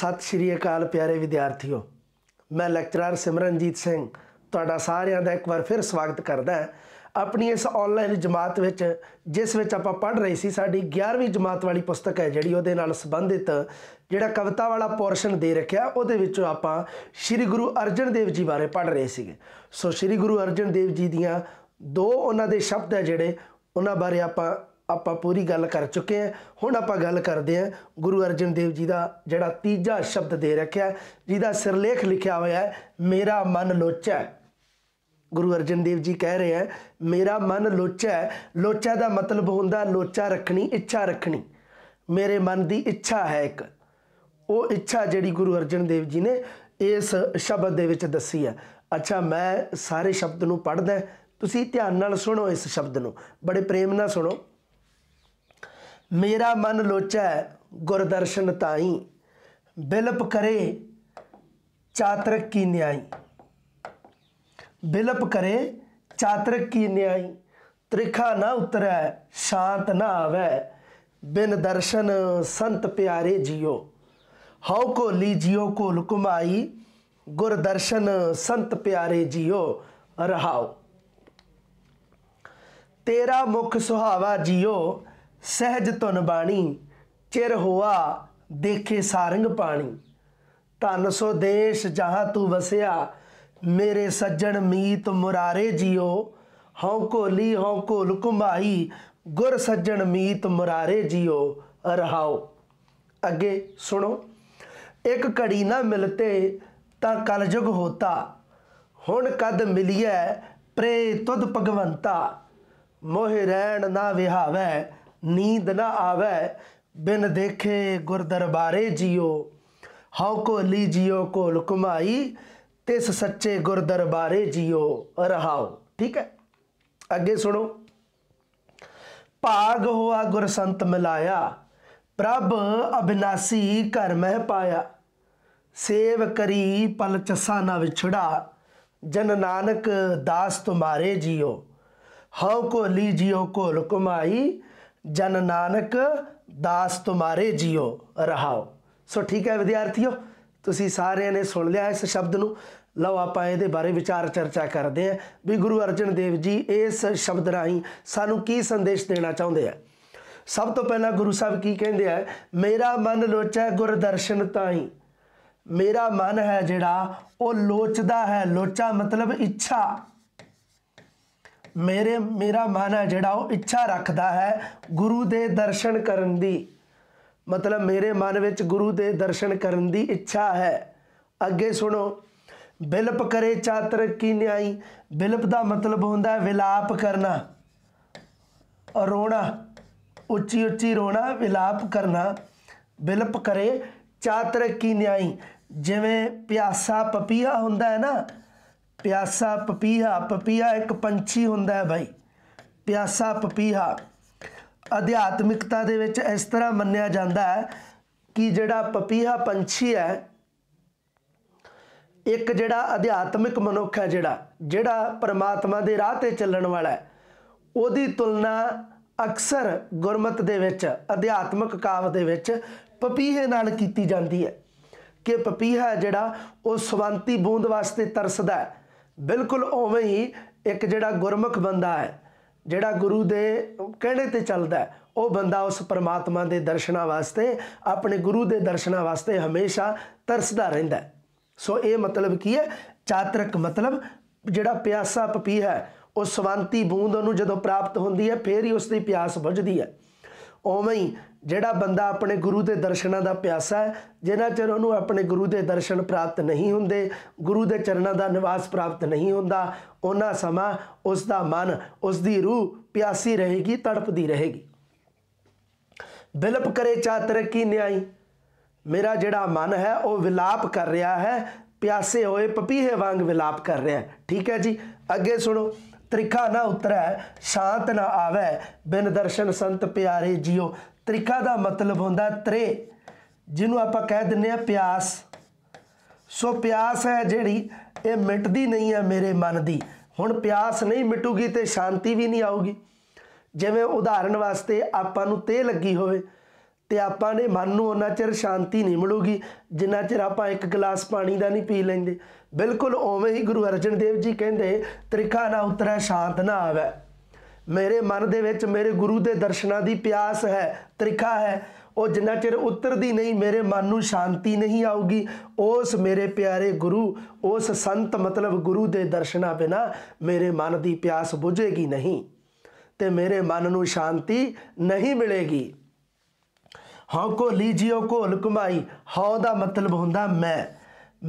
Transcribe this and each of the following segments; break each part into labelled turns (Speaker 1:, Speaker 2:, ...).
Speaker 1: ਸਤਿ ਸ਼੍ਰੀ ਅਕਾਲ ਪਿਆਰੇ ਵਿਦਿਆਰਥੀਓ ਮੈਂ ਲੈਕਚਰਰ ਸਿਮਰਨਜੀਤ ਸਿੰਘ ਤੁਹਾਡਾ ਸਾਰਿਆਂ ਦਾ ਇੱਕ ਵਾਰ ਫਿਰ ਸਵਾਗਤ ਕਰਦਾ ਆਪਣੀ ਇਸ ਆਨਲਾਈਨ ਜਮਾਤ ਵਿੱਚ ਜਿਸ ਵਿੱਚ ਆਪਾਂ ਪੜ੍ਹ ਰਹੇ ਸੀ ਸਾਡੀ 11ਵੀਂ ਜਮਾਤ ਵਾਲੀ ਪੁਸਤਕ ਹੈ ਜਿਹੜੀ ਉਹਦੇ ਨਾਲ ਸੰਬੰਧਿਤ ਜਿਹੜਾ ਕਵਿਤਾ ਵਾਲਾ ਪੋਰਸ਼ਨ ਦੇ ਰੱਖਿਆ ਉਹਦੇ ਵਿੱਚੋਂ ਆਪਾਂ ਸ੍ਰੀ ਗੁਰੂ ਅਰਜਨ ਦੇਵ ਜੀ ਬਾਰੇ ਪੜ੍ਹ ਰਹੇ ਸੀਗੇ ਸੋ ਸ੍ਰੀ ਗੁਰੂ ਅਰਜਨ ਦੇਵ ਜੀ ਦੀਆਂ ਦੋ ਉਹਨਾਂ ਦੇ ਸ਼ਬਦ ਹੈ ਜਿਹੜੇ ਉਹਨਾਂ ਬਾਰੇ ਆਪਾਂ ਆਪਾਂ ਪੂਰੀ ਗੱਲ ਕਰ ਚੁੱਕੇ ਹਾਂ ਹੁਣ ਆਪਾਂ ਗੱਲ ਕਰਦੇ ਹਾਂ ਗੁਰੂ ਅਰਜਨ ਦੇਵ ਜੀ ਦਾ ਜਿਹੜਾ ਤੀਜਾ ਸ਼ਬਦ ਦੇ ਰੱਖਿਆ ਜਿਹਦਾ ਸਿਰਲੇਖ ਲਿਖਿਆ ਹੋਇਆ ਹੈ ਮੇਰਾ ਮਨ ਲੋਚਾ ਗੁਰੂ ਅਰਜਨ ਦੇਵ ਜੀ ਕਹਿ ਰਹੇ ਹੈ ਮੇਰਾ ਮਨ ਲੋਚਾ ਲੋਚਾ ਦਾ ਮਤਲਬ ਹੁੰਦਾ ਲੋਚਾ ਰੱਖਣੀ ਇੱਛਾ ਰੱਖਣੀ ਮੇਰੇ ਮਨ ਦੀ ਇੱਛਾ ਹੈ ਇੱਕ ਉਹ ਇੱਛਾ ਜਿਹੜੀ ਗੁਰੂ ਅਰਜਨ ਦੇਵ ਜੀ ਨੇ ਇਸ ਸ਼ਬਦ ਦੇ ਵਿੱਚ ਦੱਸੀ ਹੈ ਅੱਛਾ ਮੈਂ ਸਾਰੇ ਸ਼ਬਦ ਨੂੰ ਪੜ੍ਹਦਾ ਤੁਸੀਂ ਧਿਆਨ ਨਾਲ ਸੁਣੋ ਇਸ ਸ਼ਬਦ ਨੂੰ ਬੜੇ ਪ੍ਰੇਮ ਨਾਲ ਸੁਣੋ ਮੇਰਾ ਮਨ ਲੋਚੈ ਗੁਰਦਰਸ਼ਨ ਤਾਈ ਬਿਲਪ ਕਰੇ ਚਾਤਰਕ ਕੀ ਨਿਆਈ ਬਿਲਪ ਕਰੇ ਚਾਤਰਕ ਕੀ ਨਿਆਈ ਤ੍ਰਿਖਾ ਨਾ ਉਤਰੈ ਸ਼ਾਂਤ ਨਾ ਆਵੈ ਬਿਨ ਦਰਸ਼ਨ ਸੰਤ ਪਿਆਰੇ ਜਿਓ ਹਉ ਕੋ ਲੀਜਿਓ ਕੋ ਲੁਕਮਾਈ ਗੁਰ ਦਰਸ਼ਨ ਸੰਤ ਪਿਆਰੇ ਜਿਓ ਰਹਾਉ ਤੇਰਾ ਮੁਖ ਸੁਹਾਵਾ ਜਿਓ ਸਹਿਜ ਧੁਨ ਬਾਣੀ ਚਿਰ ਹੋਆ ਦੇਖੇ ਸਾਰੰਗ ਪਾਣੀ ਧਨ ਸੋ ਦੇਸ਼ ਜਹਾਂ ਤੂੰ ਵਸਿਆ ਮੇਰੇ ਸੱਜਣ ਮੀਤ ਮੁਰਾਰੇ ਜੀਓ ਹਉ ਕੋਲੀ ਹਉ ਕੋਲ ਕੁਮਾਈ ਗੁਰ ਸੱਜਣ ਮੀਤ ਮੁਰਾਰੇ ਜੀਓ ਰਹਾਉ ਅੱਗੇ ਸੁਣੋ ਇੱਕ ਘੜੀ ਨਾ ਮਿਲਤੇ ਤਾਂ ਕਲਯੁਗ ਹੋਤਾ ਹੁਣ ਕਦ ਮਿਲਿਐ ਪ੍ਰੇ ਤੁਧ ਭਗਵੰਤਾ ਮੋਹ ਰਹਿਣ ਨਾ ਵਿਹਾਵੇ ਨੀਂਦ ਨਾ ਆਵੇ ਬਿਨ ਦੇਖੇ ਗੁਰਦਰਬਾਰੇ गुरदरबारे ਹਉ ਕੋ ਲੀ लीजियो ਕੋ ਲੁਕਮਾਈ ਤਿਸ ਸੱਚੇ ਗੁਰਦਰਬਾਰੇ ਦਰਬਾਰੇ ਜਿਓ ਰਹਾਓ ਠੀਕ ਹੈ ਅੱਗੇ ਸੁਣੋ ਭਾਗ ਹੋਆ ਗੁਰਸੰਤ ਮਿਲਾਇਆ ਪ੍ਰਭ ਅਬਿਨਾਸੀ ਘਰ ਮਹਿ ਪਾਇਆ ਸੇਵ ਕਰੀ ਪਲ ਚਸਾ ਨਾ ਵਿਛੜਾ ਜਨ ਨਾਨਕ ਦਾਸ ਤੁਮਾਰੇ ਜਿਓ ਹਉ ਕੋ ਲੀ ਲੀਜਿਓ ਕੋ ਲੁਕਮਾਈ ਜਨ ਨਾਨਕ ਦਾਸ ਤੁਮਾਰੇ ਜਿਉ ਰਹਾਓ ਸੋ ਠੀਕ ਹੈ ਵਿਦਿਆਰਥੀਓ ਤੁਸੀਂ ਸਾਰਿਆਂ ਨੇ ਸੁਣ ਲਿਆ ਇਸ ਸ਼ਬਦ ਨੂੰ ਲਓ ਆਪਾਂ ਇਹਦੇ ਬਾਰੇ ਵਿਚਾਰ ਚਰਚਾ ਕਰਦੇ ਆਂ ਵੀ ਗੁਰੂ ਅਰਜਨ ਦੇਵ ਜੀ ਇਸ ਸ਼ਬਦ ਰਾਹੀਂ ਸਾਨੂੰ ਕੀ ਸੰਦੇਸ਼ ਦੇਣਾ ਚਾਹੁੰਦੇ ਆ ਸਭ ਤੋਂ ਪਹਿਲਾਂ ਗੁਰੂ ਸਾਹਿਬ ਕੀ ਕਹਿੰਦੇ ਆ ਮੇਰਾ ਮਨ ਲੋਚੈ ਗੁਰਦਰਸ਼ਨ ਤਾਈ ਮੇਰਾ ਮਨ ਹੈ ਜਿਹੜਾ ਉਹ ਲੋਚਦਾ ਹੈ ਲੋਚਾ ਮਤਲਬ ਇੱਛਾ ਮੇਰੇ ਮੇਰਾ ਮਨ ਹੈ ਜਿਹੜਾ ਉਹ ਇੱਛਾ ਰੱਖਦਾ ਹੈ ਗੁਰੂ ਦੇ ਦਰਸ਼ਨ ਕਰਨ ਦੀ ਮਤਲਬ ਮੇਰੇ ਮਨ ਵਿੱਚ ਗੁਰੂ ਦੇ ਦਰਸ਼ਨ ਕਰਨ ਦੀ ਇੱਛਾ ਹੈ ਅੱਗੇ ਸੁਣੋ ਬਿਲਪ ਕਰੇ ਚਾਤਰ ਕੀ ਨਿਆਈ ਬਿਲਪ ਦਾ ਮਤਲਬ ਹੁੰਦਾ ਹੈ ਵਿਲਾਪ ਕਰਨਾ ਰੋਣਾ ਉੱਚੀ ਉੱਚੀ ਰੋਣਾ ਵਿਲਾਪ ਕਰਨਾ ਬਿਲਪ ਕਰੇ ਚਾਤਰ ਕੀ ਨਿਆਈ ਜਿਵੇਂ ਪਿਆਸਾ ਪਪੀਹਾ ਹੁੰਦਾ ਹੈ ਨਾ ਪਿਆਸਾ ਪਪੀਹਾ ਪਪੀਹਾ ਇੱਕ ਪੰਛੀ ਹੁੰਦਾ ਹੈ ਭਾਈ ਪਿਆਸਾ ਪਪੀਹਾ ਅਧਿਆਤਮਿਕਤਾ ਦੇ ਵਿੱਚ ਇਸ ਤਰ੍ਹਾਂ ਮੰਨਿਆ ਜਾਂਦਾ ਹੈ ਕਿ ਜਿਹੜਾ ਪਪੀਹਾ ਪੰਛੀ ਹੈ ਇੱਕ ਜਿਹੜਾ ਅਧਿਆਤਮਿਕ ਮਨੁੱਖ ਹੈ ਜਿਹੜਾ ਜਿਹੜਾ ਪਰਮਾਤਮਾ ਦੇ ਰਾਹ ਤੇ ਚੱਲਣ ਵਾਲਾ ਹੈ ਉਹਦੀ ਤੁਲਨਾ ਅਕਸਰ ਗੁਰਮਤ ਦੇ ਵਿੱਚ ਅਧਿਆਤਮਿਕ ਕਾਵ ਦੇ ਵਿੱਚ ਪਪੀਹੇ ਨਾਲ ਕੀਤੀ ਜਾਂਦੀ ਹੈ ਕਿ ਪਪੀਹਾ ਜਿਹੜਾ ਉਹ ਸਵੰਤੀ ਬੂੰਦ ਵਾਸਤੇ ਤਰਸਦਾ ਹੈ ਬਿਲਕੁਲ ਉਵੇਂ ਹੀ ਇੱਕ ਜਿਹੜਾ ਗੁਰਮੁਖ ਬੰਦਾ ਹੈ ਜਿਹੜਾ ਗੁਰੂ ਦੇ ਕਹਿਣੇ ਤੇ ਚੱਲਦਾ ਹੈ ਉਹ ਬੰਦਾ ਉਸ ਪਰਮਾਤਮਾ ਦੇ ਦਰਸ਼ਨਾਂ ਵਾਸਤੇ ਆਪਣੇ ਗੁਰੂ ਦੇ ਦਰਸ਼ਨਾਂ ਵਾਸਤੇ ਹਮੇਸ਼ਾ ਤਰਸਦਾ ਰਹਿੰਦਾ ਸੋ ਇਹ ਮਤਲਬ ਕੀ ਹੈ ਚਾਤਰਕ ਮਤਲਬ ਜਿਹੜਾ ਪਿਆਸਾ ਪਪੀ ਹੈ ਉਹ ਸਵੰਤੀ ਬੂੰਦ ਉਹਨੂੰ ਜਦੋਂ ਪ੍ਰਾਪਤ ਹੁੰਦੀ ਹੈ ਫੇਰ ਹੀ ਉਸ ਦੀ ਪਿਆਸ ਬੁਝਦੀ ਹੈ ਉਵੇਂ ਹੀ ਜਿਹੜਾ ਬੰਦਾ ਆਪਣੇ ਗੁਰੂ ਦੇ ਦਰਸ਼ਨਾਂ ਦਾ ਪਿਆਸਾ ਹੈ ਜਿਨ੍ਹਾਂ ਚਿਰ ਉਹਨੂੰ ਆਪਣੇ ਗੁਰੂ ਦੇ ਦਰਸ਼ਨ ਪ੍ਰਾਪਤ ਨਹੀਂ ਹੁੰਦੇ ਗੁਰੂ ਦੇ ਚਰਨਾਂ ਦਾ ਨਿਵਾਸ ਪ੍ਰਾਪਤ ਨਹੀਂ ਹੁੰਦਾ ਉਹਨਾਂ ਸਮਾਂ ਉਸ ਦਾ ਮਨ ਉਸ ਦੀ ਰੂਹ ਪਿਆਸੀ ਰਹੇਗੀ ਤੜਪਦੀ ਰਹੇਗੀ ਬਿਲਪ ਕਰੇ ਚਾਤਰ ਕੀ ਨਿਆਈ ਮੇਰਾ ਜਿਹੜਾ ਮਨ ਹੈ ਉਹ ਵਿਲਾਪ ਕਰ ਰਿਹਾ ਹੈ ਪਿਆਸੇ ਹੋਏ ਪਪੀਹੇ ਵਾਂਗ ਵਿਲਾਪ ਕਰ ਰਿਹਾ ਹੈ ਠੀਕ ਹੈ ਜੀ ਅੱਗੇ ਸੁਣੋ ਤ੍ਰਿਖਾ ਨਾ ਉਤਰੈ ਸ਼ਾਂਤ ਨਾ ਆਵੇ ਬਿਨ ਦਰਸ਼ਨ ਸੰਤ ਪਿਆਰੇ ਜਿਓ ਤ੍ਰਿਕਾ ਦਾ ਮਤਲਬ ਹੁੰਦਾ ਤ੍ਰੇ ਜਿਹਨੂੰ ਆਪਾਂ ਕਹਿ ਦਿੰਨੇ ਆ ਪਿਆਸ ਸੋ ਪਿਆਸ ਹੈ ਜਿਹੜੀ ਇਹ ਮਿਟਦੀ ਨਹੀਂ ਹੈ ਮੇਰੇ ਮਨ ਦੀ ਹੁਣ ਪਿਆਸ ਨਹੀਂ ਮਿਟੂਗੀ ਤੇ ਸ਼ਾਂਤੀ ਵੀ ਨਹੀਂ ਆਊਗੀ ਜਿਵੇਂ ਉਦਾਹਰਨ ਵਾਸਤੇ ਆਪਾਂ ਨੂੰ ਤੇ ਲੱਗੀ ਹੋਵੇ ਤੇ ਆਪਾਂ ਨੇ ਮਨ ਨੂੰ ਉਹਨਾਂ ਚਿਰ ਸ਼ਾਂਤੀ ਨਹੀਂ ਮਿਲੂਗੀ ਜਿੰਨਾ ਚਿਰ ਆਪਾਂ ਇੱਕ ਗਲਾਸ ਪਾਣੀ ਦਾ ਨਹੀਂ ਪੀ ਲੈਂਦੇ ਬਿਲਕੁਲ ਓਵੇਂ ਹੀ ਗੁਰੂ ਅਰਜਨ ਦੇਵ ਜੀ ਕਹਿੰਦੇ ਤ੍ਰਿਕਾ ਨਾ ਉਤਰੈ ਸ਼ਾਂਤ ਨਾ ਆਵੇ ਮੇਰੇ ਮਨ ਦੇ ਵਿੱਚ ਮੇਰੇ ਗੁਰੂ ਦੇ ਦਰਸ਼ਨਾਂ ਦੀ ਪਿਆਸ ਹੈ ਤ੍ਰਿਖਾ ਹੈ ਉਹ ਜਿੰਨਾ ਚਿਰ ਉਤਰਦੀ ਨਹੀਂ ਮੇਰੇ ਮਨ ਨੂੰ ਸ਼ਾਂਤੀ ਨਹੀਂ ਆਉਗੀ ਉਸ ਮੇਰੇ ਪਿਆਰੇ ਗੁਰੂ ਉਸ ਸੰਤ ਮਤਲਬ ਗੁਰੂ ਦੇ ਦਰਸ਼ਨਾਂ ਬਿਨਾ ਮੇਰੇ ਮਨ ਦੀ ਪਿਆਸ ਬੁਝੇਗੀ ਨਹੀਂ ਤੇ ਮੇਰੇ ਮਨ ਨੂੰ ਸ਼ਾਂਤੀ ਨਹੀਂ ਮਿਲੇਗੀ ਹਉ ਕੋ ਲੀਜੀਓ ਕੋ ਹਲਕਮਾਈ ਹਉ ਦਾ ਮਤਲਬ ਹੁੰਦਾ ਮੈਂ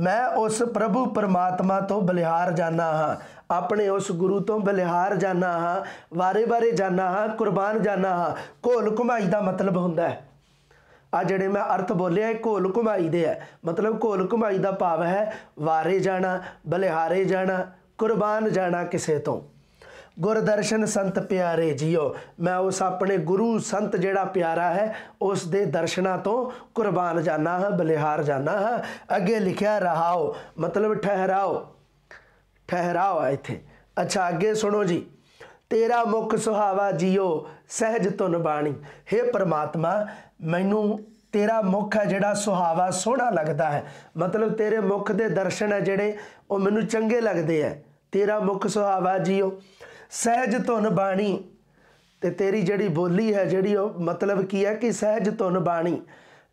Speaker 1: ਮੈਂ ਉਸ ਪ੍ਰਭੂ ਪਰਮਾਤਮਾ ਤੋਂ ਬਲਿਹਾਰ ਜਾਣਾ ਹਾਂ ਆਪਣੇ ਉਸ ਗੁਰੂ ਤੋਂ ਬਲਿਹਾਰ ਜਾਣਾ ਹਾਂ ਵਾਰੇ-ਵਾਰੇ ਜਾਣਾ ਹਾਂ ਕੁਰਬਾਨ ਜਾਣਾ ਹਾਂ ਕੋਲ ਘੁਮਾਈ ਦਾ ਮਤਲਬ ਹੁੰਦਾ ਹੈ ਆ ਜਿਹੜੇ ਮੈਂ ਅਰਥ ਬੋਲਿਆ ਕੋਲ ਘੁਮਾਈ ਦੇ ਹੈ ਮਤਲਬ ਕੋਲ ਘੁਮਾਈ ਦਾ ਭਾਵ ਹੈ ਵਾਰੇ ਜਾਣਾ ਬਲਿਹਾਰੇ ਜਾਣਾ ਕੁਰਬਾਨ ਜਾਣਾ ਕਿਸੇ ਤੋਂ ਗੁਰਦਰਸ਼ਨ ਸੰਤ ਪਿਆਰੇ ਜੀਓ ਮੈਂ ਉਸ ਆਪਣੇ ਗੁਰੂ ਸੰਤ ਜਿਹੜਾ ਪਿਆਰਾ ਹੈ ਉਸ ਦੇ ਦਰਸ਼ਨਾਂ ਤੋਂ ਕੁਰਬਾਨ ਜਾਣਾ ਹੈ ਬਲਿਹਾਰ ਜਾਣਾ ਹੈ ਅੱਗੇ ਲਿਖਿਆ ਰਹਾਓ ਮਤਲਬ ਠਹਿਰਾਓ ਠਹਿਰਾਓ ਇੱਥੇ ਅੱਛਾ ਅੱਗੇ ਸੁਣੋ ਜੀ ਤੇਰਾ ਮੁਖ ਸੁਹਾਵਾ ਜੀਓ ਸਹਿਜ ਤੁਨ ਬਾਣੀ हे ਪ੍ਰਮਾਤਮਾ ਮੈਨੂੰ ਤੇਰਾ ਮੁਖ ਹੈ ਜਿਹੜਾ ਸੁਹਾਵਾ ਸੋਹਣਾ ਲੱਗਦਾ ਹੈ ਮਤਲਬ ਤੇਰੇ ਮੁਖ ਦੇ ਦਰਸ਼ਨ ਹੈ ਜਿਹੜੇ ਉਹ ਮੈਨੂੰ ਚੰਗੇ ਲੱਗਦੇ ਹੈ ਤੇਰਾ ਮੁਖ ਸੁਹਾਵਾ ਜੀਓ ਸਹਿਜ ਤੁਨ ਬਾਣੀ ਤੇ ਤੇਰੀ ਜਿਹੜੀ ਬੋਲੀ ਹੈ ਜਿਹੜੀ ਉਹ ਮਤਲਬ ਕੀ ਹੈ ਕਿ ਸਹਿਜ ਤੁਨ ਬਾਣੀ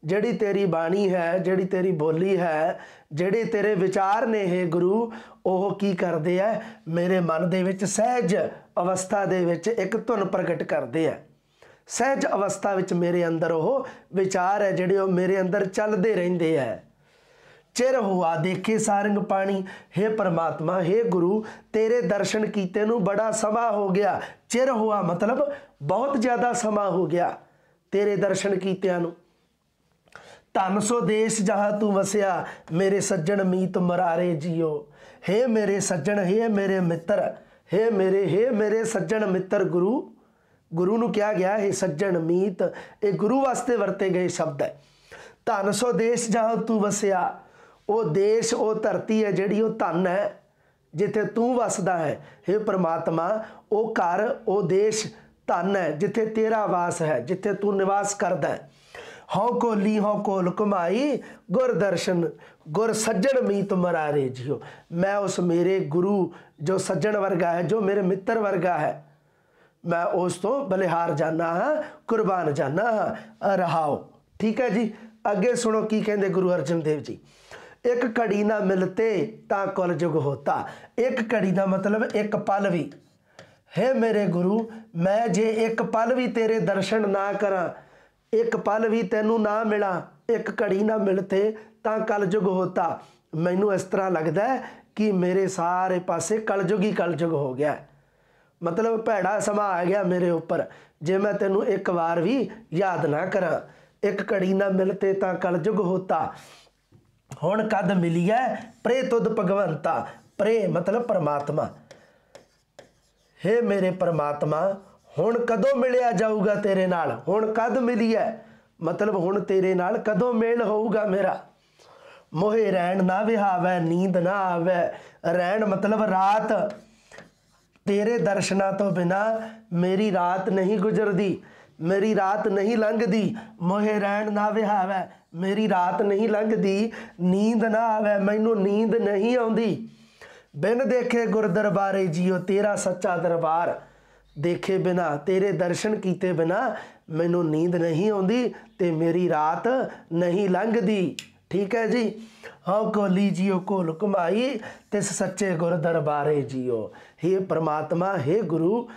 Speaker 1: ਜਿਹੜੀ ਤੇਰੀ ਬਾਣੀ ਹੈ ਜਿਹੜੀ ਤੇਰੀ ਬੋਲੀ ਹੈ ਜਿਹੜੇ ਤੇਰੇ ਵਿਚਾਰ ਨੇ ਹੈ ਗੁਰੂ ਉਹ ਕੀ ਕਰਦੇ ਆ ਮੇਰੇ ਮਨ ਦੇ ਵਿੱਚ ਸਹਿਜ ਅਵਸਥਾ ਦੇ ਵਿੱਚ ਇੱਕ ਧੁਨ ਪ੍ਰਗਟ ਕਰਦੇ ਆ ਸਹਿਜ ਅਵਸਥਾ ਵਿੱਚ ਮੇਰੇ ਅੰਦਰ ਉਹ ਵਿਚਾਰ ਹੈ ਜਿਹੜੇ ਉਹ ਮੇਰੇ ਅੰਦਰ ਚੱਲਦੇ ਰਹਿੰਦੇ ਆ ਚਿਰ ਹੋਆ ਦੇਖੇ ਸਾਰੰਗ ਪਾਣੀ हे ਪ੍ਰਮਾਤਮਾ हे ਗੁਰੂ ਤੇਰੇ ਦਰਸ਼ਨ ਕੀਤੇ ਨੂੰ ਬੜਾ ਸਮਾਂ ਹੋ ਗਿਆ ਚਿਰ ਹੋਆ ਮਤਲਬ ਬਹੁਤ ਜ਼ਿਆਦਾ ਸਮਾਂ ਹੋ ਗਿਆ ਤੇਰੇ ਦਰਸ਼ਨ ਕੀਤਿਆਂ ਨੂੰ ਧਨ ਸੋ ਦੇਸ਼ ਜਹਾਂ ਤੂੰ ਵਸਿਆ ਮੇਰੇ ਸੱਜਣ ਮੀਤ ਮਰਾਰੇ ਜੀਓ ਹੇ ਮੇਰੇ ਸੱਜਣ ਹੇ ਮੇਰੇ ਮਿੱਤਰ ਹੇ ਮੇਰੇ ਹੇ ਮੇਰੇ ਸੱਜਣ ਮਿੱਤਰ ਗੁਰੂ ਗੁਰੂ ਨੂੰ ਕਿਹਾ ਗਿਆ ਹੈ ਸੱਜਣ ਮੀਤ ਇਹ ਗੁਰੂ ਵਾਸਤੇ ਵਰਤੇ ਗਏ ਸ਼ਬਦ ਹੈ ਧਨ ਸੋ ਦੇਸ਼ ਜਹਾਂ ਤੂੰ ਵਸਿਆ ਉਹ ਦੇਸ਼ ਉਹ ਧਰਤੀ ਹੈ ਜਿਹੜੀ ਉਹ ਧਨ ਹੈ ਜਿੱਥੇ ਤੂੰ ਵਸਦਾ ਹੈ हे ਪ੍ਰਮਾਤਮਾ ਉਹ ਘਰ ਉਹ ਦੇਸ਼ ਧਨ ਹੈ ਜਿੱਥੇ ਤੇਰਾ ਵਾਸ ਹੈ ਜਿੱਥੇ ਤੂੰ ਨਿਵਾਸ ਕਰਦਾ ਹੈ ਹਉ ਕੋ ਲੀ ਹਉ ਕੋ ਲੁਕਮਾਈ ਗੁਰ ਦਰਸ਼ਨ ਗੁਰ ਸੱਜਣ ਮੀਤ ਮਰਾਰੇ ਜਿਓ ਮੈਂ ਉਸ ਮੇਰੇ ਗੁਰੂ ਜੋ ਸੱਜਣ ਵਰਗਾ ਹੈ ਜੋ ਮੇਰੇ ਮਿੱਤਰ ਵਰਗਾ ਹੈ ਮੈਂ ਉਸ ਤੋਂ ਬਲਿਹਾਰ ਜਾਣਾ ਹਾਂ ਕੁਰਬਾਨ ਜਾਣਾ ਹਾਂ ਰਹਾਓ ਠੀਕ ਹੈ ਜੀ ਅੱਗੇ ਸੁਣੋ ਕੀ ਕਹਿੰਦੇ ਗੁਰੂ ਅਰਜਨ ਦੇਵ ਜੀ ਇੱਕ ਘੜੀ ਨਾ ਮਿਲਤੇ ਤਾਂ ਕੁਲ ਜੁਗ ਹੋਤਾ ਇੱਕ ਘੜੀ ਦਾ ਮਤਲਬ ਇੱਕ ਪਲ ਵੀ ਹੈ ਮੇਰੇ ਗੁਰੂ ਮੈਂ ਜੇ ਇੱਕ ਪਲ ਵੀ ਤੇਰੇ ਦਰਸ਼ਨ ਨਾ ਕਰਾਂ ਇੱਕ ਪਲ ਵੀ ਤੈਨੂੰ ਨਾ ਮਿਲਾਂ ਇੱਕ ਘੜੀ ਨਾ ਮਿਲਤੇ ਤਾਂ ਕਲਯੁਗ ਹੋਤਾ ਮੈਨੂੰ ਇਸ ਤਰ੍ਹਾਂ ਲੱਗਦਾ ਕਿ ਮੇਰੇ ਸਾਰੇ ਪਾਸੇ ਕਲਯੁਗ ਹੀ ਕਲਯੁਗ ਹੋ ਗਿਆ ਮਤਲਬ ਭੈੜਾ ਸਮਾਂ ਆ ਗਿਆ ਮੇਰੇ ਉੱਪਰ ਜੇ ਮੈਂ ਤੈਨੂੰ ਇੱਕ ਵਾਰ ਵੀ ਯਾਦ ਨਾ ਕਰਾਂ ਇੱਕ ਘੜੀ ਨਾ ਮਿਲਤੇ ਤਾਂ ਕਲਯੁਗ ਹੋਤਾ ਹੁਣ ਕਦ ਹੈ ਪ੍ਰੇ ਤੁਧ ਭਗਵੰਤਾ ਪ੍ਰੇ ਮਤਲਬ ਪਰਮਾਤਮਾ ਹੇ ਮੇਰੇ ਪਰਮਾਤਮਾ ਹੁਣ ਕਦੋਂ ਮਿਲਿਆ ਜਾਊਗਾ ਤੇਰੇ ਨਾਲ ਹੁਣ ਕਦ ਮਿਲੀਐ ਮਤਲਬ ਹੁਣ ਤੇਰੇ ਨਾਲ ਕਦੋਂ ਮੇਲ ਹੋਊਗਾ ਮੇਰਾ ਮੋਹੇ ਰਹਿਣ ਨਾ ਵਿਹਾਵੇ ਨੀਂਦ ਨਾ ਆਵੇ ਰਹਿਣ ਮਤਲਬ ਰਾਤ ਤੇਰੇ ਦਰਸ਼ਨਾ ਤੋਂ ਬਿਨਾ ਮੇਰੀ ਰਾਤ ਨਹੀਂ ਗੁਜ਼ਰਦੀ ਮੇਰੀ ਰਾਤ ਨਹੀਂ ਲੰਘਦੀ ਮੋਹੇ ਰਹਿਣ ਨਾ ਵਿਹਾਵੇ ਮੇਰੀ ਰਾਤ ਨਹੀਂ ਲੰਘਦੀ ਨੀਂਦ ਨਾ ਆਵੇ ਮੈਨੂੰ ਨੀਂਦ ਨਹੀਂ ਆਉਂਦੀ ਬਿਨ ਦੇਖੇ ਗੁਰਦਰਬਾਰੇ ਜੀਓ ਤੇਰਾ ਸੱਚਾ ਦਰਬਾਰ ਦੇਖੇ ਬਿਨਾ ਤੇਰੇ ਦਰਸ਼ਨ ਕੀਤੇ ਬਿਨਾ ਮੈਨੂੰ ਨੀਂਦ ਨਹੀਂ ਆਉਂਦੀ ਤੇ ਮੇਰੀ ਰਾਤ ਨਹੀਂ ਲੰਘਦੀ ਠੀਕ ਹੈ ਜੀ ਹਉ ਕੋ ਲੀਜੀਓ ਕੋਲ ਕਮਾਈ ਤਿਸ ਸੱਚੇ ਗੁਰ ਦਰਬਾਰੇ ਜੀਓ हे ਪ੍ਰਮਾਤਮਾ हे ਗੁਰੂ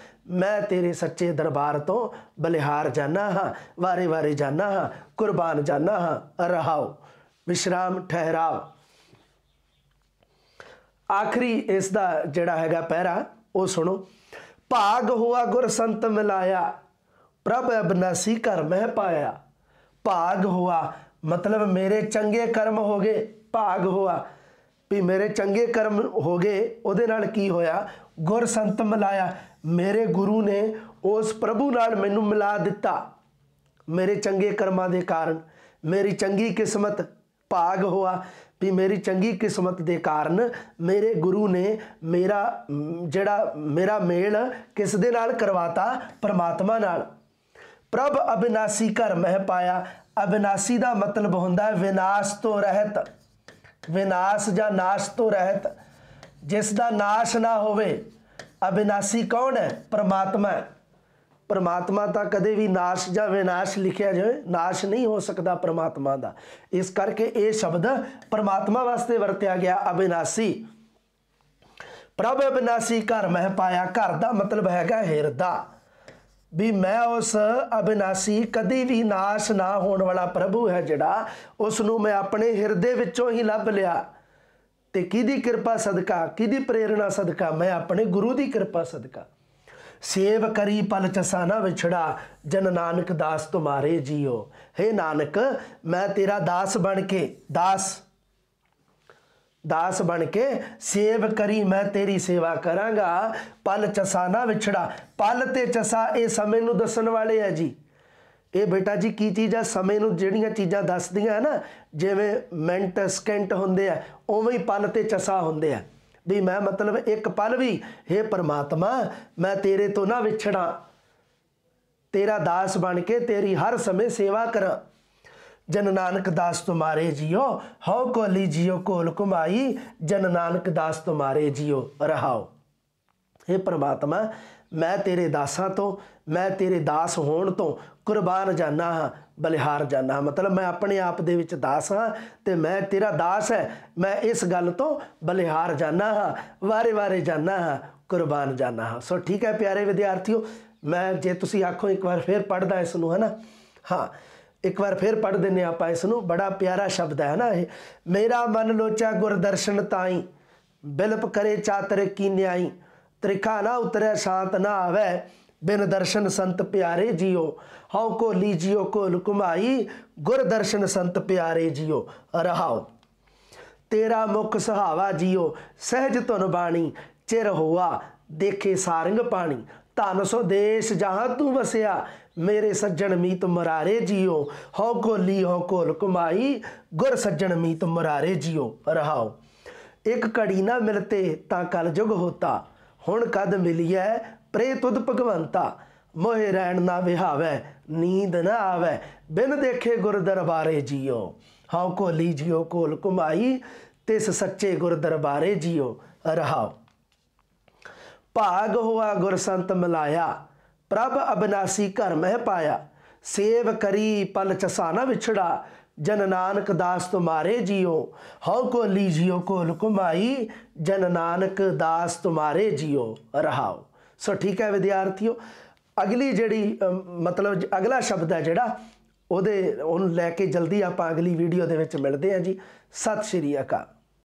Speaker 1: ਮੈਂ ਤੇਰੇ ਸੱਚੇ ਦਰਬਾਰ ਤੋਂ ਬਲਿਹਾਰ ਜਾਣਾ ਹਾਂ ਵਾਰੇ ਵਾਰੇ ਜਾਣਾ ਹਾਂ ਕੁਰਬਾਨ ਜਾਣਾ ਹਾਂ ਰਹਾਓ ਵਿਸ਼ਰਾਮ ਠਹਿਰਾਓ ਆਖਰੀ ਇਸ ਦਾ ਜਿਹੜਾ ਹੈਗਾ ਪਹਿਰਾ ਉਹ ਸੁਣੋ ਭਾਗ ਹੋਆ ਗੁਰ ਸੰਤ ਮਿਲਾਇਆ ਪ੍ਰਭ ਅਬਨਾਸੀ ਘਰ ਮਹਿ ਪਾਇਆ ਭਾਗ ਹੋਆ ਮਤਲਬ ਮੇਰੇ ਚੰਗੇ ਕਰਮ ਹੋ ਗਏ ਭਾਗ ਹੋਆ ਵੀ ਮੇਰੇ ਚੰਗੇ ਕਰਮ ਹੋ ਗਏ ਉਹਦੇ ਨਾਲ ਕੀ ਹੋਇਆ ਗੁਰ ਸੰਤ ਮਿਲਾਇਆ ਮੇਰੇ ਗੁਰੂ ਨੇ ਉਸ ਪ੍ਰਭੂ ਨਾਲ ਮੈਨੂੰ ਮਿਲਾ ਦਿੱਤਾ ਮੇਰੇ ਚੰਗੇ ਕਰਮਾਂ ਦੇ ਕਾਰਨ ਮੇਰੀ ਚੰਗੀ ਕਿਸਮਤ ਭਾਗ ਹੋਆ ਵੀ ਮੇਰੀ ਚੰਗੀ ਕਿਸਮਤ ਦੇ ਕਾਰਨ ਮੇਰੇ ਗੁਰੂ ਨੇ ਮੇਰਾ ਜਿਹੜਾ ਮੇਰਾ ਮੇਲ ਕਿਸ ਦੇ ਨਾਲ ਕਰਵਾਤਾ ਪਰਮਾਤਮਾ ਨਾਲ ਪ੍ਰਭ ਅਬਿਨਾਸੀ ਘਰ ਮਹਿ ਪਾਇਆ ਅਬਿਨਾਸੀ ਦਾ ਮਤਲਬ ਹੁੰਦਾ ਹੈ ਵਿਨਾਸ਼ ਤੋਂ ਰਹਿਤ ਵਿਨਾਸ਼ ਜਾਂ ਨਾਸ਼ ਤੋਂ ਰਹਿਤ ਜਿਸ ਦਾ ਨਾਸ਼ ਨਾ ਹੋਵੇ ਅਬਿਨਾਸੀ ਕੌਣ ਹੈ ਪਰਮਾਤਮਾ ਹੈ ਪਰਮਾਤਮਾ ਦਾ ਕਦੇ ਵੀ ਨਾਸ਼ ਜਾਂ ਵਿਨਾਸ਼ ਲਿਖਿਆ ਜਾਵੇ ਨਾਸ਼ ਨਹੀਂ ਹੋ ਸਕਦਾ ਪਰਮਾਤਮਾ ਦਾ ਇਸ ਕਰਕੇ ਇਹ ਸ਼ਬਦ ਪਰਮਾਤਮਾ ਵਾਸਤੇ ਵਰਤਿਆ ਗਿਆ ਅਬਿਨਾਸੀ ਪ੍ਰਭ ਅਬਿਨਾਸੀ ਘਰ ਮਹਿ ਪਾਇਆ ਘਰ ਦਾ ਮਤਲਬ ਹੈਗਾ ਹਿਰਦਾ ਵੀ ਮੈਂ ਉਸ ਅਬਿਨਾਸੀ ਕਦੀ ਵੀ ਨਾਸ਼ ਨਾ ਹੋਣ ਵਾਲਾ ਪ੍ਰਭੂ ਹੈ ਜਿਹੜਾ ਉਸ ਨੂੰ ਮੈਂ ਆਪਣੇ ਹਿਰਦੇ ਵਿੱਚੋਂ ਹੀ ਲੱਭ ਲਿਆ ਤੇ ਕਿਹਦੀ ਕਿਰਪਾ ਸਦਕਾ ਕਿਹਦੀ ਪ੍ਰੇਰਣਾ ਸਦਕਾ ਮੈਂ ਆਪਣੇ ਗੁਰੂ ਦੀ ਕਿਰਪਾ ਸਦਕਾ ਸੇਵ ਕਰੀ ਪਲ ਚਸਾ ਨਾ ਵਿਛੜਾ ਜਨ ਨਾਨਕ ਦਾਸ ਤੁਮਾਰੇ ਜੀਓ ਹੈ ਨਾਨਕ ਮੈਂ ਤੇਰਾ ਦਾਸ ਬਣ ਕੇ ਦਾਸ ਦਾਸ ਬਣ ਕੇ ਸੇਵ ਕਰੀ ਮੈਂ ਤੇਰੀ ਸੇਵਾ ਕਰਾਂਗਾ ਪਲ ਚਸਾ ਨਾ ਵਿਛੜਾ ਪਲ ਤੇ ਚਸਾ ਇਹ ਸਮੇਂ ਨੂੰ ਦੱਸਣ ਵਾਲੇ ਆ ਜੀ ਇਹ ਬੇਟਾ ਜੀ ਕੀ ਚੀਜ਼ ਆ ਸਮੇਂ ਨੂੰ ਜਿਹੜੀਆਂ ਚੀਜ਼ਾਂ ਦੱਸਦੀਆਂ ਹਨ ਜਿਵੇਂ ਮਿੰਟ ਸਕਿੰਟ ਹੁੰਦੇ ਆ ਉਵੇਂ ਹੀ ਪਲ ਤੇ ਚਸਾ ਹੁੰਦੇ ਆ ਵੀ ਮੈਂ ਮਤਲਬ ਇੱਕ ਪਲ ਵੀ हे ਪ੍ਰਮਾਤਮਾ ਮੈਂ ਤੇਰੇ ਤੋਂ ਨਾ ਵਿਛੜਾਂ ਤੇਰਾ ਦਾਸ ਬਣ ਕੇ ਤੇਰੀ ਹਰ ਸਮੇਂ ਸੇਵਾ ਕਰਾਂ ਜਨ ਨਾਨਕ ਦਾਸ ਤੁਮਾਰੇ ਜਿਓ ਹਉ ਕੋ ਲੀ ਜਿਓ ਕੋਲ ਕੁਮਾਈ ਜਨ ਨਾਨਕ ਦਾਸ ਤੁਮਾਰੇ ਜਿਓ ਰਹਾਓ हे ਪ੍ਰਮਾਤਮਾ ਮੈਂ ਤੇਰੇ ਦਾਸਾਂ ਤੋਂ ਮੈਂ ਤੇਰੇ ਦਾਸ ਹੋਣ ਤੋਂ ਕੁਰਬਾਨ ਜਾਣਾ ਹਾਂ ਬਲਿਹਾਰ ਜਾਣਾ ਹਾਂ ਮਤਲਬ ਮੈਂ ਆਪਣੇ ਆਪ ਦੇ ਵਿੱਚ ਦਾਸ ਹਾਂ ਤੇ ਮੈਂ ਤੇਰਾ ਦਾਸ ਹੈ ਮੈਂ ਇਸ ਗੱਲ ਤੋਂ ਬਲਿਹਾਰ ਜਾਣਾ ਹਾਂ ਵਾਰੇ-ਵਾਰੇ ਜਾਣਾ ਹਾਂ ਕੁਰਬਾਨ ਜਾਣਾ ਹਾਂ ਸੋ ਠੀਕ ਹੈ ਪਿਆਰੇ ਵਿਦਿਆਰਥੀਓ ਮੈਂ ਜੇ ਤੁਸੀਂ ਆਖੋ ਇੱਕ ਵਾਰ ਫੇਰ ਪੜਦਾ ਇਸ ਨੂੰ ਹਨਾ ਹਾਂ ਇੱਕ ਵਾਰ ਫੇਰ ਪੜ ਦਿੰਨੇ ਆਪਾਂ ਇਸ ਨੂੰ ਬੜਾ ਪਿਆਰਾ ਸ਼ਬਦ ਹੈ ਨਾ ਇਹ ਮੇਰਾ ਮਨ ਲੋਚਾ ਗੁਰਦਰਸ਼ਨ ਤਾਈ ਬਿਲਪ ਕਰੇ ਚਾਤਰ ਕੀ ਨਿਆਈ ਤ੍ਰਿਕਾ ਨਾ ਉਤਰੇ ਸ਼ਾਂਤ ਨਾ ਆਵੇ ਬਿਨ ਦਰਸ਼ਨ ਸੰਤ ਪਿਆਰੇ ਜਿਓ ਹਉ ਕੋ ਲੀਜਿਓ ਕੋ ਲੁਕਮਾਈ ਗੁਰ ਦਰਸ਼ਨ ਸੰਤ ਪਿਆਰੇ ਜਿਓ ਰਹਾਉ ਤੇਰਾ ਮੁਖ ਸੁਹਾਵਾ ਜਿਓ ਸਹਿਜ ਤੁਨ ਬਾਣੀ ਚਿਰ ਹੋਆ ਦੇਖੇ ਸਾਰੰਗ ਪਾਣੀ ਧਨ ਸੋ ਦੇਸ਼ ਜਹਾਂ ਤੂੰ ਵਸਿਆ ਮੇਰੇ ਸੱਜਣ ਮੀਤ ਮਰਾਰੇ ਜਿਓ ਹਉ ਲੀ ਹਉ ਕੋਲ ਕਮਾਈ ਗੁਰ ਸੱਜਣ ਮੀਤ ਮਰਾਰੇ ਜਿਓ ਰਹਾਉ ਇੱਕ ਕੜੀ ਨਾ ਮਿਲਤੇ ਤਾਂ ਕਲ ਜੁਗ ਹੋਤਾ ਹੁਣ ਕਦ ਮਿਲਿਆ ਪ੍ਰੇ ਤੁਦ ਭਗਵੰਤਾ ਮੋਹਿ ਰਹਿਣ ਨਾ ਵਿਹਾਵੇ ਨੀਂਦ ਨਾ ਆਵੇ ਬਿਨ ਦੇਖੇ ਗੁਰ ਦਰਬਾਰੇ ਜਿਉ ਹਉ ਕੋ ਜੀਉ ਕੋਲ ਕੁਮਾਈ ਤਿਸ ਸੱਚੇ ਗੁਰ ਦਰਬਾਰੇ ਜਿਉ ਰਹਾਉ ਭਾਗ ਹੋਆ ਗੁਰ ਸੰਤ ਮਿਲਾਇਆ ਪ੍ਰਭ ਅਬਨਾਸੀ ਘਰ ਮਹਿ ਪਾਇਆ ਸੇਵ ਕਰੀ ਪਲ ਚਸਾਨਾ ਵਿਛੜਾ ਜਨ ਨਾਨਕ ਦਾਸ ਤੁਮਾਰੇ ਜਿਓ ਹਉ ਕੋ ਲੀਜਿਓ ਕੋ ਲੁਕਮਾਈ ਜਨ ਨਾਨਕ ਦਾਸ ਤੁਮਾਰੇ ਜਿਓ ਰਹਾਓ ਸੋ ਠੀਕ ਹੈ ਵਿਦਿਆਰਥੀਓ ਅਗਲੀ ਜਿਹੜੀ ਮਤਲਬ ਅਗਲਾ ਸ਼ਬਦ ਹੈ ਜਿਹੜਾ ਉਹਦੇ ਉਹਨੂੰ ਲੈ ਕੇ ਜਲਦੀ ਆਪਾਂ ਅਗਲੀ ਵੀਡੀਓ ਦੇ ਵਿੱਚ ਮਿਲਦੇ ਹਾਂ ਜੀ ਸਤਿ ਸ਼੍ਰੀ ਅਕਾਲ